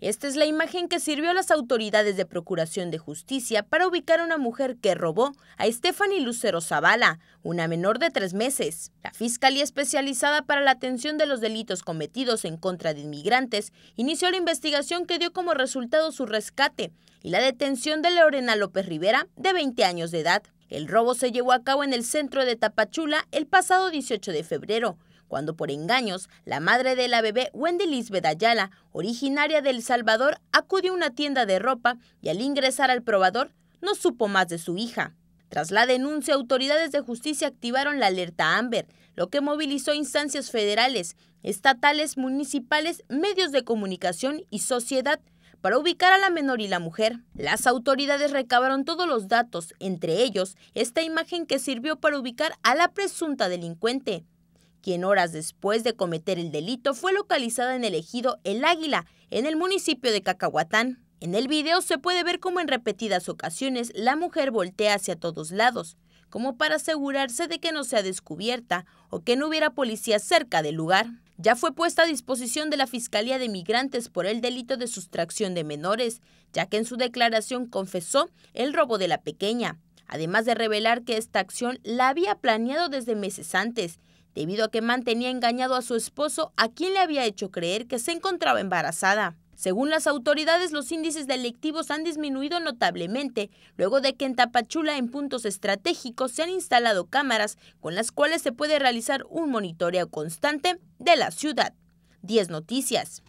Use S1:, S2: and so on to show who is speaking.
S1: Esta es la imagen que sirvió a las autoridades de Procuración de Justicia para ubicar a una mujer que robó a Stephanie Lucero Zavala, una menor de tres meses. La Fiscalía Especializada para la Atención de los Delitos Cometidos en contra de inmigrantes inició la investigación que dio como resultado su rescate y la detención de Lorena López Rivera, de 20 años de edad. El robo se llevó a cabo en el centro de Tapachula el pasado 18 de febrero cuando por engaños la madre de la bebé Wendy Lisbeth Ayala, originaria de El Salvador, acudió a una tienda de ropa y al ingresar al probador no supo más de su hija. Tras la denuncia, autoridades de justicia activaron la alerta Amber, lo que movilizó instancias federales, estatales, municipales, medios de comunicación y sociedad para ubicar a la menor y la mujer. Las autoridades recabaron todos los datos, entre ellos esta imagen que sirvió para ubicar a la presunta delincuente quien horas después de cometer el delito fue localizada en el ejido El Águila, en el municipio de Cacahuatán. En el video se puede ver cómo en repetidas ocasiones la mujer voltea hacia todos lados, como para asegurarse de que no sea descubierta o que no hubiera policía cerca del lugar. Ya fue puesta a disposición de la Fiscalía de Migrantes por el delito de sustracción de menores, ya que en su declaración confesó el robo de la pequeña además de revelar que esta acción la había planeado desde meses antes, debido a que mantenía engañado a su esposo, a quien le había hecho creer que se encontraba embarazada. Según las autoridades, los índices delictivos han disminuido notablemente, luego de que en Tapachula, en puntos estratégicos, se han instalado cámaras con las cuales se puede realizar un monitoreo constante de la ciudad. 10 Noticias.